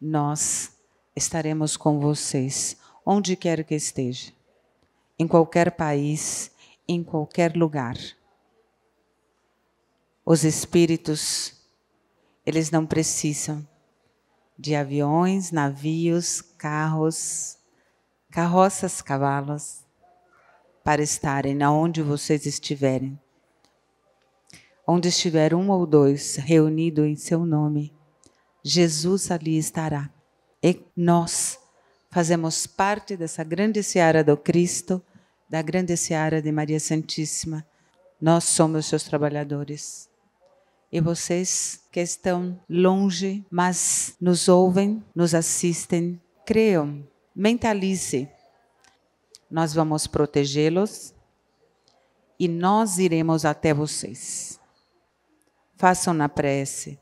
nós estaremos com vocês, onde quer que esteja, em qualquer país, em qualquer lugar. Os espíritos, eles não precisam de aviões, navios, carros, carroças, cavalos, para estarem aonde vocês estiverem. Onde estiver um ou dois reunido em seu nome, Jesus ali estará. E nós fazemos parte dessa grande seara do Cristo, da grande seara de Maria Santíssima. Nós somos seus trabalhadores. E vocês que estão longe, mas nos ouvem, nos assistem, creiam, mentalize. Nós vamos protegê-los e nós iremos até vocês. Façam na prece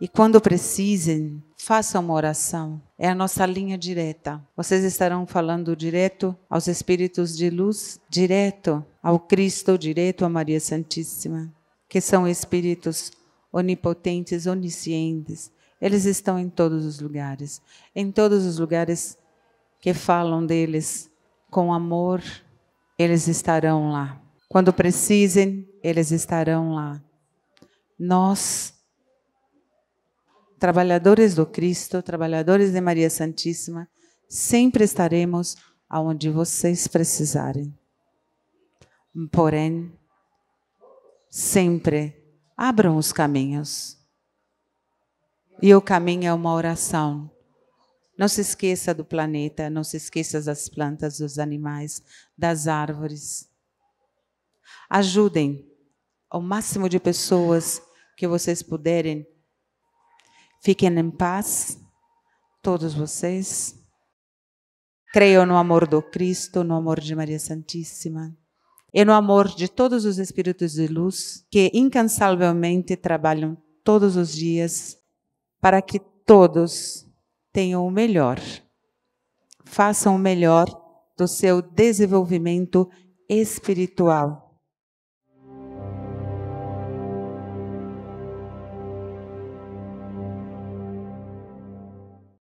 e quando precisem, façam uma oração. É a nossa linha direta. Vocês estarão falando direto aos espíritos de luz, direto ao Cristo, direto a Maria Santíssima, que são espíritos onipotentes, oniscientes. Eles estão em todos os lugares, em todos os lugares que falam deles com amor, eles estarão lá. Quando precisem, eles estarão lá. Nós trabalhadores do Cristo, trabalhadores de Maria Santíssima, sempre estaremos aonde vocês precisarem. Porém, sempre abram os caminhos. E o caminho é uma oração. Não se esqueça do planeta, não se esqueça das plantas, dos animais, das árvores. Ajudem o máximo de pessoas que vocês puderem Fiquem em paz, todos vocês. Creio no amor do Cristo, no amor de Maria Santíssima e no amor de todos os espíritos de luz que incansavelmente trabalham todos os dias para que todos tenham o melhor. Façam o melhor do seu desenvolvimento espiritual